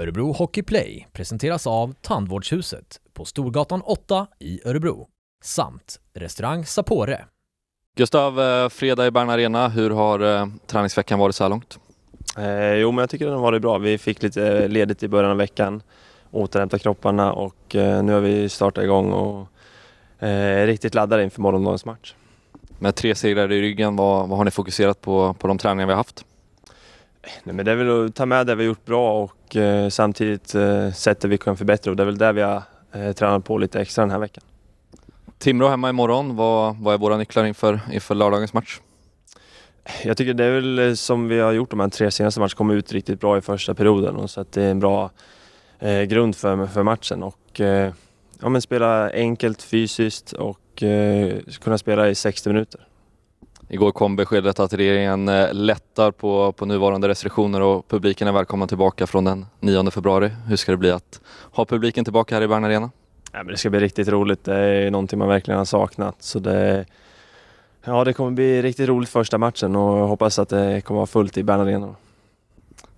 Örebro Hockey Play presenteras av Tandvårdshuset på Storgatan 8 i Örebro samt restaurang Sapore. Gustav, eh, fredag i Bern Arena. Hur har eh, träningsveckan varit så här långt? Eh, jo, men jag tycker den har varit bra. Vi fick lite eh, ledigt i början av veckan, återhämta kropparna och nu har vi startat igång och är riktigt laddade inför morgondagens match. Med tre segrar i ryggen, vad, vad har ni fokuserat på på de träningar vi har haft? Nej, men det är väl att ta med det vi har gjort bra och eh, samtidigt eh, sättet vi kan förbättra och det är väl det vi har eh, tränat på lite extra den här veckan. Timrå hemma imorgon, vad, vad är våra nycklar inför, inför lördagens match? Jag tycker det är väl eh, som vi har gjort de här tre senaste matcherna, kommit ut riktigt bra i första perioden och så att det är en bra eh, grund för, för matchen och eh, ja, men spela enkelt fysiskt och eh, kunna spela i 60 minuter. Igår kom beskedet att regeringen eh, lättar på, på nuvarande restriktioner och publiken är välkommen tillbaka från den 9 februari. Hur ska det bli att ha publiken tillbaka här i Bern Arena? Ja, men det ska bli riktigt roligt. Det är någonting man verkligen har saknat. Så det, ja, det kommer bli riktigt roligt första matchen och jag hoppas att det kommer vara fullt i Bern Arena.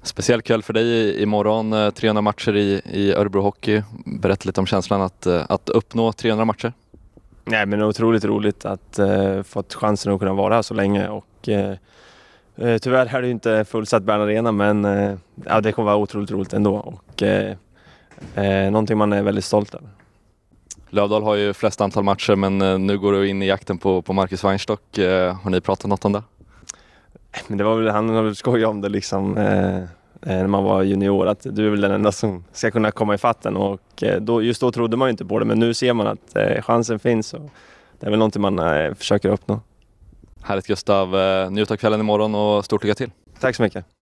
Speciell kväll för dig imorgon. Eh, 300 matcher i, i Örebro Hockey. Berätta lite om känslan att, eh, att uppnå 300 matcher. Nej, men otroligt roligt att eh, fått chansen att kunna vara här så länge och eh, eh tyvärr är det inte fullsatt Bern Arena men eh, ja, det kommer vara otroligt roligt ändå och eh, eh, någonting man är väldigt stolt över. Lövdal har ju flest antal matcher men eh, nu går du in i jakten på, på Marcus Weinstock. Eh, har ni pratat något om det? Men det var väl, han har väl skojat om det liksom. Eh, när man var junior att du är väl den enda som ska kunna komma i fatten och eh, då, just då trodde man ju inte på det men nu ser man att eh, chansen finns och det är väl någonting man försöker uppnå. Härligt Gustav, njut av kvällen imorgon och stort lycka till! Tack så mycket!